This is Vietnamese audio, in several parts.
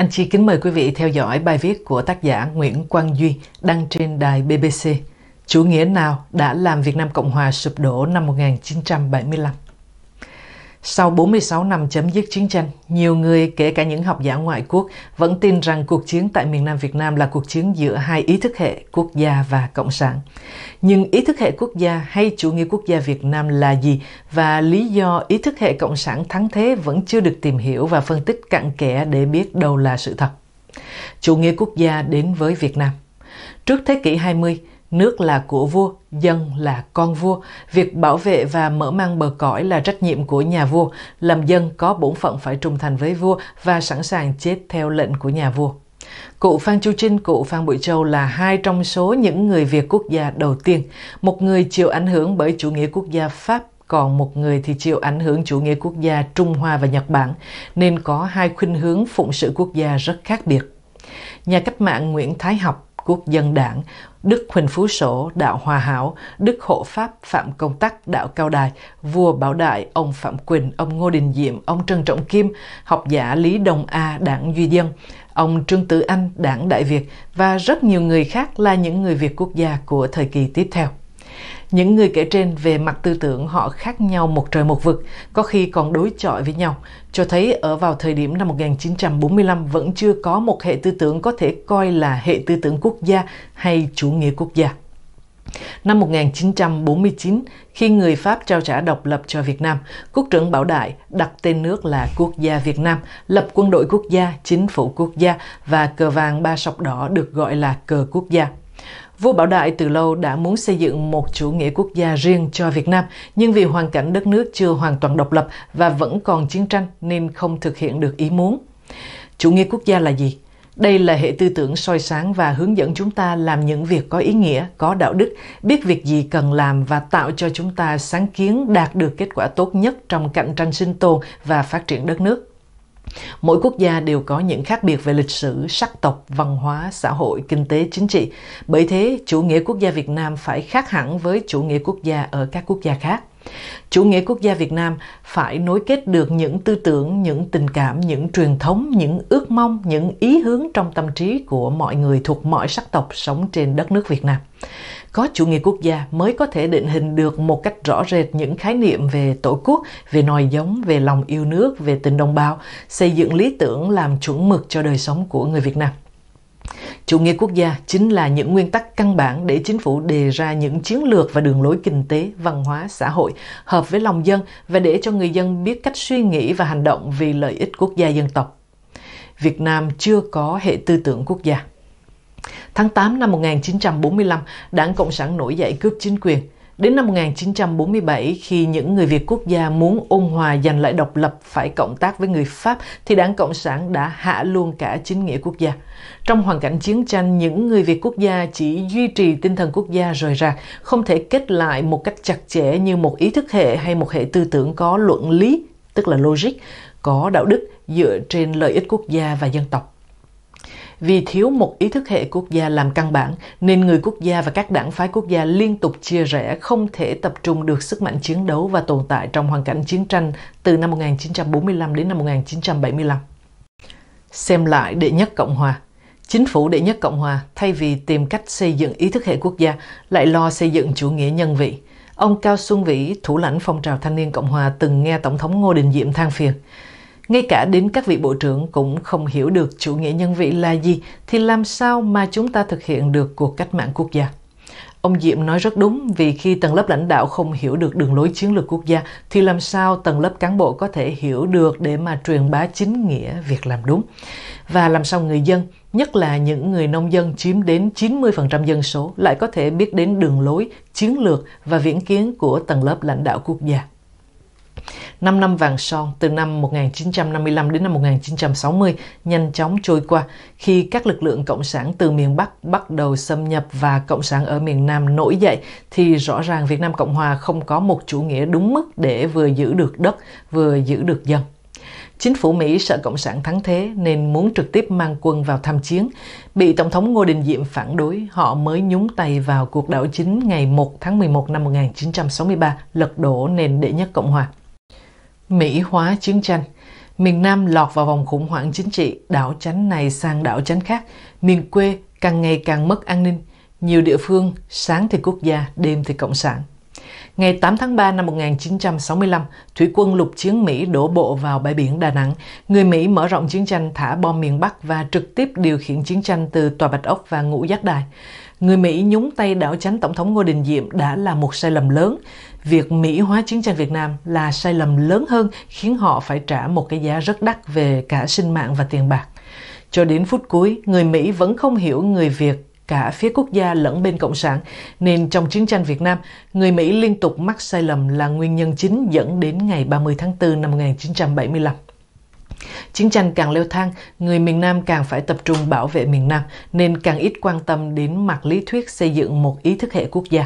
Anh Chi kính mời quý vị theo dõi bài viết của tác giả Nguyễn Quang Duy đăng trên đài BBC. Chủ nghĩa nào đã làm Việt Nam Cộng Hòa sụp đổ năm 1975? Sau 46 năm chấm dứt chiến tranh, nhiều người, kể cả những học giả ngoại quốc, vẫn tin rằng cuộc chiến tại miền Nam Việt Nam là cuộc chiến giữa hai ý thức hệ quốc gia và cộng sản. Nhưng ý thức hệ quốc gia hay chủ nghĩa quốc gia Việt Nam là gì và lý do ý thức hệ cộng sản thắng thế vẫn chưa được tìm hiểu và phân tích cặn kẽ để biết đâu là sự thật. Chủ nghĩa quốc gia đến với Việt Nam. Trước thế kỷ 20, Nước là của vua, dân là con vua. Việc bảo vệ và mở mang bờ cõi là trách nhiệm của nhà vua. Làm dân có bổn phận phải trung thành với vua và sẵn sàng chết theo lệnh của nhà vua. Cụ Phan Chu Trinh, cụ Phan Bội Châu là hai trong số những người Việt quốc gia đầu tiên. Một người chịu ảnh hưởng bởi chủ nghĩa quốc gia Pháp còn một người thì chịu ảnh hưởng chủ nghĩa quốc gia Trung Hoa và Nhật Bản, nên có hai khuynh hướng phụng sự quốc gia rất khác biệt. Nhà cách mạng Nguyễn Thái Học, quốc dân đảng, Đức Huỳnh Phú Sổ, Đạo Hòa Hảo, Đức Hộ Pháp, Phạm Công Tắc, Đạo Cao Đài, Vua Bảo Đại, ông Phạm Quỳnh, ông Ngô Đình Diệm, ông Trần Trọng Kim, học giả Lý Đồng A, Đảng Duy Dân, ông Trương Tử Anh, Đảng Đại Việt và rất nhiều người khác là những người Việt quốc gia của thời kỳ tiếp theo những người kể trên về mặt tư tưởng họ khác nhau một trời một vực, có khi còn đối chọi với nhau, cho thấy ở vào thời điểm năm 1945 vẫn chưa có một hệ tư tưởng có thể coi là hệ tư tưởng quốc gia hay chủ nghĩa quốc gia. Năm 1949, khi người Pháp trao trả độc lập cho Việt Nam, Quốc trưởng Bảo Đại đặt tên nước là Quốc gia Việt Nam, lập quân đội quốc gia, chính phủ quốc gia và cờ vàng ba sọc đỏ được gọi là cờ quốc gia. Vua Bảo Đại từ lâu đã muốn xây dựng một chủ nghĩa quốc gia riêng cho Việt Nam, nhưng vì hoàn cảnh đất nước chưa hoàn toàn độc lập và vẫn còn chiến tranh nên không thực hiện được ý muốn. Chủ nghĩa quốc gia là gì? Đây là hệ tư tưởng soi sáng và hướng dẫn chúng ta làm những việc có ý nghĩa, có đạo đức, biết việc gì cần làm và tạo cho chúng ta sáng kiến đạt được kết quả tốt nhất trong cạnh tranh sinh tồn và phát triển đất nước. Mỗi quốc gia đều có những khác biệt về lịch sử, sắc tộc, văn hóa, xã hội, kinh tế, chính trị. Bởi thế, chủ nghĩa quốc gia Việt Nam phải khác hẳn với chủ nghĩa quốc gia ở các quốc gia khác. Chủ nghĩa quốc gia Việt Nam phải nối kết được những tư tưởng, những tình cảm, những truyền thống, những ước mong, những ý hướng trong tâm trí của mọi người thuộc mọi sắc tộc sống trên đất nước Việt Nam. Có chủ nghĩa quốc gia mới có thể định hình được một cách rõ rệt những khái niệm về tổ quốc, về nòi giống, về lòng yêu nước, về tình đồng bào, xây dựng lý tưởng làm chuẩn mực cho đời sống của người Việt Nam. Chủ nghĩa quốc gia chính là những nguyên tắc căn bản để chính phủ đề ra những chiến lược và đường lối kinh tế, văn hóa, xã hội hợp với lòng dân và để cho người dân biết cách suy nghĩ và hành động vì lợi ích quốc gia dân tộc. Việt Nam chưa có hệ tư tưởng quốc gia. Tháng 8 năm 1945, Đảng Cộng sản nổi dậy cướp chính quyền – Đến năm 1947, khi những người Việt quốc gia muốn ôn hòa giành lại độc lập phải cộng tác với người Pháp, thì đảng Cộng sản đã hạ luôn cả chính nghĩa quốc gia. Trong hoàn cảnh chiến tranh, những người Việt quốc gia chỉ duy trì tinh thần quốc gia rời rạc, không thể kết lại một cách chặt chẽ như một ý thức hệ hay một hệ tư tưởng có luận lý, tức là logic, có đạo đức dựa trên lợi ích quốc gia và dân tộc. Vì thiếu một ý thức hệ quốc gia làm căn bản, nên người quốc gia và các đảng phái quốc gia liên tục chia rẽ, không thể tập trung được sức mạnh chiến đấu và tồn tại trong hoàn cảnh chiến tranh từ năm 1945 đến năm 1975. Xem lại đệ nhất Cộng hòa, Chính phủ đệ nhất Cộng hòa, thay vì tìm cách xây dựng ý thức hệ quốc gia, lại lo xây dựng chủ nghĩa nhân vị. Ông Cao Xuân Vĩ, thủ lãnh phong trào thanh niên Cộng hòa từng nghe Tổng thống Ngô Đình Diệm than phiền. Ngay cả đến các vị bộ trưởng cũng không hiểu được chủ nghĩa nhân vị là gì thì làm sao mà chúng ta thực hiện được cuộc cách mạng quốc gia. Ông Diệm nói rất đúng vì khi tầng lớp lãnh đạo không hiểu được đường lối chiến lược quốc gia thì làm sao tầng lớp cán bộ có thể hiểu được để mà truyền bá chính nghĩa việc làm đúng. Và làm sao người dân, nhất là những người nông dân chiếm đến 90% dân số lại có thể biết đến đường lối, chiến lược và viễn kiến của tầng lớp lãnh đạo quốc gia. 5 năm vàng son từ năm 1955 đến năm 1960 nhanh chóng trôi qua khi các lực lượng cộng sản từ miền Bắc bắt đầu xâm nhập và cộng sản ở miền Nam nổi dậy thì rõ ràng Việt Nam Cộng hòa không có một chủ nghĩa đúng mức để vừa giữ được đất vừa giữ được dân. Chính phủ Mỹ sợ Cộng sản thắng thế nên muốn trực tiếp mang quân vào tham chiến. Bị Tổng thống Ngô Đình Diệm phản đối, họ mới nhúng tay vào cuộc đảo chính ngày 1 tháng 11 năm 1963, lật đổ nền đệ nhất Cộng hòa. Mỹ hóa chiến tranh. Miền Nam lọt vào vòng khủng hoảng chính trị, đảo chánh này sang đảo chánh khác, miền quê càng ngày càng mất an ninh, nhiều địa phương sáng thì quốc gia, đêm thì cộng sản. Ngày 8 tháng 3 năm 1965, thủy quân lục chiến Mỹ đổ bộ vào bãi biển Đà Nẵng. Người Mỹ mở rộng chiến tranh thả bom miền Bắc và trực tiếp điều khiển chiến tranh từ Tòa Bạch Ốc và Ngũ Giác Đài. Người Mỹ nhúng tay đảo chánh Tổng thống Ngô Đình Diệm đã là một sai lầm lớn, việc Mỹ hóa chiến tranh Việt Nam là sai lầm lớn hơn khiến họ phải trả một cái giá rất đắt về cả sinh mạng và tiền bạc. Cho đến phút cuối, người Mỹ vẫn không hiểu người Việt cả phía quốc gia lẫn bên Cộng sản, nên trong chiến tranh Việt Nam, người Mỹ liên tục mắc sai lầm là nguyên nhân chính dẫn đến ngày 30 tháng 4 năm 1975. Chiến tranh càng leo thang, người miền Nam càng phải tập trung bảo vệ miền Nam, nên càng ít quan tâm đến mặt lý thuyết xây dựng một ý thức hệ quốc gia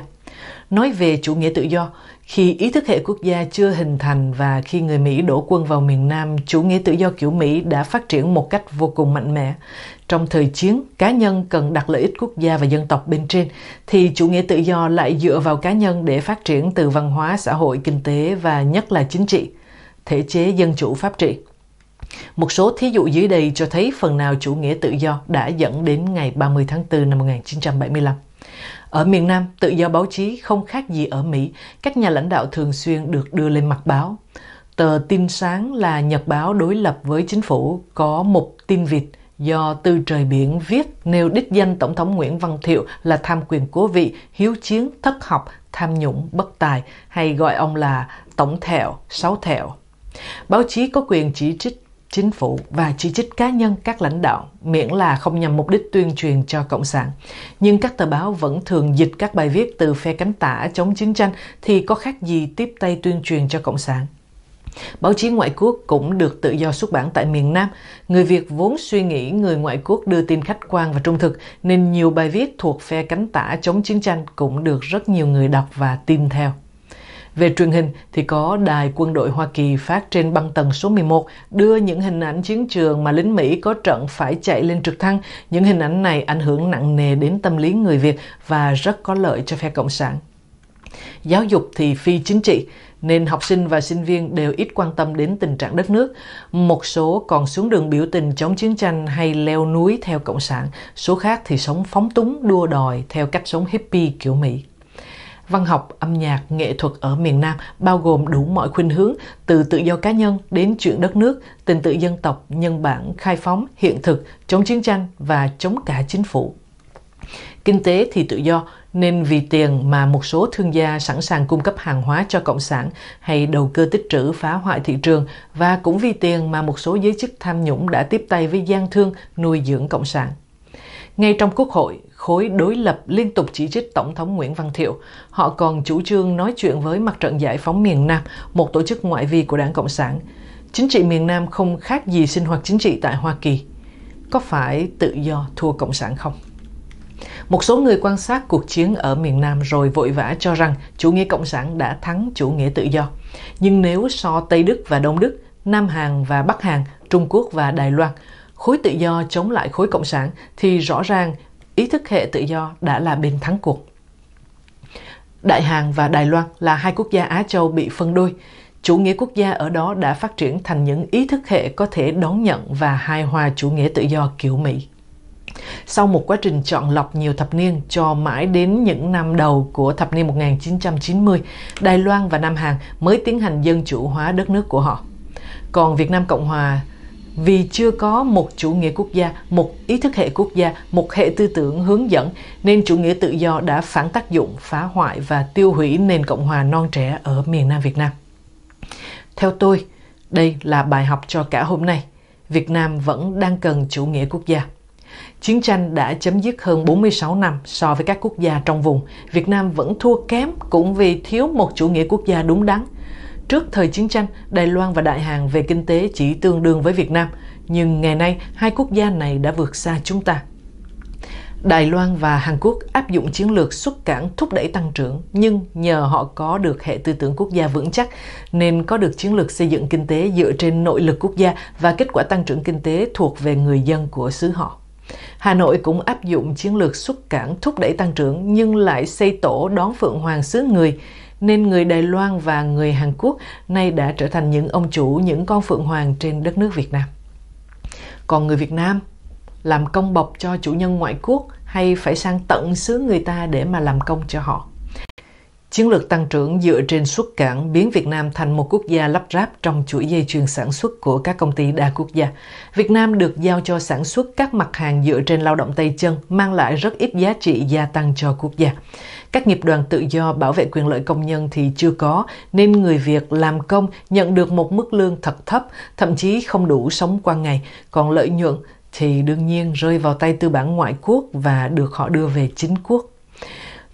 nói về chủ nghĩa tự do khi ý thức hệ quốc gia chưa hình thành và khi người Mỹ đổ quân vào miền Nam, chủ nghĩa tự do kiểu Mỹ đã phát triển một cách vô cùng mạnh mẽ. Trong thời chiến, cá nhân cần đặt lợi ích quốc gia và dân tộc bên trên, thì chủ nghĩa tự do lại dựa vào cá nhân để phát triển từ văn hóa, xã hội, kinh tế và nhất là chính trị, thể chế dân chủ pháp trị. Một số thí dụ dưới đây cho thấy phần nào chủ nghĩa tự do đã dẫn đến ngày 30 tháng 4 năm 1975. Ở miền Nam, tự do báo chí không khác gì ở Mỹ, các nhà lãnh đạo thường xuyên được đưa lên mặt báo. Tờ Tin Sáng là nhật báo đối lập với chính phủ, có một tin Việt do Từ Trời Biển viết nêu đích danh Tổng thống Nguyễn Văn Thiệu là tham quyền cố vị, hiếu chiến, thất học, tham nhũng, bất tài, hay gọi ông là Tổng Thẹo, Sáu Thẹo. Báo chí có quyền chỉ trích chính phủ và chỉ trích cá nhân các lãnh đạo miễn là không nhằm mục đích tuyên truyền cho cộng sản nhưng các tờ báo vẫn thường dịch các bài viết từ phe cánh tả chống chiến tranh thì có khác gì tiếp tay tuyên truyền cho cộng sản Báo chí ngoại quốc cũng được tự do xuất bản tại miền Nam. Người Việt vốn suy nghĩ người ngoại quốc đưa tin khách quan và trung thực, nên nhiều bài viết thuộc phe cánh tả chống chiến tranh cũng được rất nhiều người đọc và tin theo. Về truyền hình thì có đài quân đội Hoa Kỳ phát trên băng tần số 11 đưa những hình ảnh chiến trường mà lính Mỹ có trận phải chạy lên trực thăng. Những hình ảnh này ảnh hưởng nặng nề đến tâm lý người Việt và rất có lợi cho phe Cộng sản. Giáo dục thì phi chính trị, nên học sinh và sinh viên đều ít quan tâm đến tình trạng đất nước. Một số còn xuống đường biểu tình chống chiến tranh hay leo núi theo Cộng sản, số khác thì sống phóng túng đua đòi theo cách sống hippie kiểu Mỹ văn học, âm nhạc, nghệ thuật ở miền Nam bao gồm đủ mọi khuynh hướng, từ tự do cá nhân đến chuyện đất nước, tình tự dân tộc, nhân bản, khai phóng, hiện thực, chống chiến tranh và chống cả chính phủ. Kinh tế thì tự do, nên vì tiền mà một số thương gia sẵn sàng cung cấp hàng hóa cho cộng sản hay đầu cơ tích trữ phá hoại thị trường và cũng vì tiền mà một số giới chức tham nhũng đã tiếp tay với gian thương nuôi dưỡng cộng sản. Ngay trong quốc hội, khối đối lập liên tục chỉ trích Tổng thống Nguyễn Văn Thiệu. Họ còn chủ trương nói chuyện với Mặt trận Giải phóng miền Nam, một tổ chức ngoại vi của Đảng Cộng sản. Chính trị miền Nam không khác gì sinh hoạt chính trị tại Hoa Kỳ. Có phải tự do thua Cộng sản không? Một số người quan sát cuộc chiến ở miền Nam rồi vội vã cho rằng chủ nghĩa cộng sản đã thắng chủ nghĩa tự do. Nhưng nếu so Tây Đức và Đông Đức, Nam Hàn và Bắc Hàn, Trung Quốc và Đài Loan, khối tự do chống lại khối cộng sản thì rõ ràng ý thức hệ tự do đã là bên thắng cuộc. Đại Hàn và Đài Loan là hai quốc gia Á Châu bị phân đôi. Chủ nghĩa quốc gia ở đó đã phát triển thành những ý thức hệ có thể đón nhận và hài hòa chủ nghĩa tự do kiểu Mỹ. Sau một quá trình chọn lọc nhiều thập niên cho mãi đến những năm đầu của thập niên 1990, Đài Loan và Nam Hàn mới tiến hành dân chủ hóa đất nước của họ. Còn Việt Nam Cộng Hòa vì chưa có một chủ nghĩa quốc gia, một ý thức hệ quốc gia, một hệ tư tưởng hướng dẫn nên chủ nghĩa tự do đã phản tác dụng, phá hoại và tiêu hủy nền cộng hòa non trẻ ở miền Nam Việt Nam. Theo tôi, đây là bài học cho cả hôm nay. Việt Nam vẫn đang cần chủ nghĩa quốc gia. Chiến tranh đã chấm dứt hơn 46 năm so với các quốc gia trong vùng. Việt Nam vẫn thua kém cũng vì thiếu một chủ nghĩa quốc gia đúng đắn. Trước thời chiến tranh, Đài Loan và Đại Hàn về kinh tế chỉ tương đương với Việt Nam, nhưng ngày nay hai quốc gia này đã vượt xa chúng ta. Đài Loan và Hàn Quốc áp dụng chiến lược xuất cảng thúc đẩy tăng trưởng, nhưng nhờ họ có được hệ tư tưởng quốc gia vững chắc nên có được chiến lược xây dựng kinh tế dựa trên nội lực quốc gia và kết quả tăng trưởng kinh tế thuộc về người dân của xứ họ. Hà Nội cũng áp dụng chiến lược xuất cảng thúc đẩy tăng trưởng nhưng lại xây tổ đón phượng hoàng xứ người, nên người Đài Loan và người Hàn Quốc nay đã trở thành những ông chủ, những con phượng hoàng trên đất nước Việt Nam. Còn người Việt Nam làm công bọc cho chủ nhân ngoại quốc hay phải sang tận xứ người ta để mà làm công cho họ. Chiến lược tăng trưởng dựa trên xuất cảng biến Việt Nam thành một quốc gia lắp ráp trong chuỗi dây chuyền sản xuất của các công ty đa quốc gia. Việt Nam được giao cho sản xuất các mặt hàng dựa trên lao động tay chân, mang lại rất ít giá trị gia tăng cho quốc gia. Các nghiệp đoàn tự do bảo vệ quyền lợi công nhân thì chưa có, nên người Việt làm công nhận được một mức lương thật thấp, thậm chí không đủ sống qua ngày, còn lợi nhuận thì đương nhiên rơi vào tay tư bản ngoại quốc và được họ đưa về chính quốc.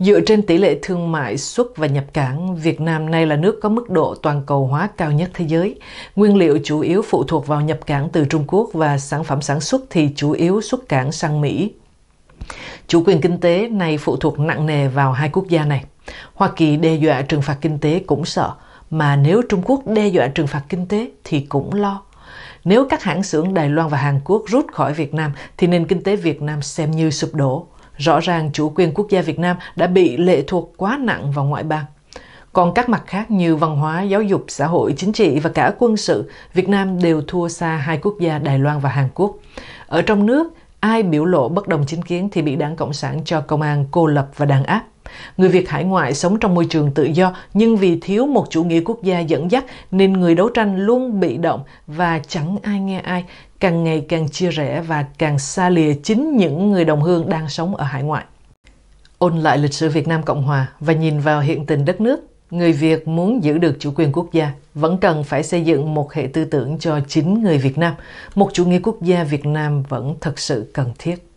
Dựa trên tỷ lệ thương mại xuất và nhập cảng, Việt Nam nay là nước có mức độ toàn cầu hóa cao nhất thế giới. Nguyên liệu chủ yếu phụ thuộc vào nhập cảng từ Trung Quốc và sản phẩm sản xuất thì chủ yếu xuất cảng sang Mỹ. Chủ quyền kinh tế này phụ thuộc nặng nề vào hai quốc gia này. Hoa Kỳ đe dọa trừng phạt kinh tế cũng sợ, mà nếu Trung Quốc đe dọa trừng phạt kinh tế thì cũng lo. Nếu các hãng xưởng Đài Loan và Hàn Quốc rút khỏi Việt Nam thì nền kinh tế Việt Nam xem như sụp đổ. Rõ ràng chủ quyền quốc gia Việt Nam đã bị lệ thuộc quá nặng vào ngoại bang. Còn các mặt khác như văn hóa, giáo dục, xã hội, chính trị và cả quân sự, Việt Nam đều thua xa hai quốc gia Đài Loan và Hàn Quốc. Ở trong nước, ai biểu lộ bất đồng chính kiến thì bị đảng Cộng sản cho công an cô lập và đàn áp. Người Việt hải ngoại sống trong môi trường tự do nhưng vì thiếu một chủ nghĩa quốc gia dẫn dắt nên người đấu tranh luôn bị động và chẳng ai nghe ai, càng ngày càng chia rẽ và càng xa lìa chính những người đồng hương đang sống ở hải ngoại. Ôn lại lịch sử Việt Nam Cộng Hòa và nhìn vào hiện tình đất nước, người Việt muốn giữ được chủ quyền quốc gia vẫn cần phải xây dựng một hệ tư tưởng cho chính người Việt Nam. Một chủ nghĩa quốc gia Việt Nam vẫn thật sự cần thiết.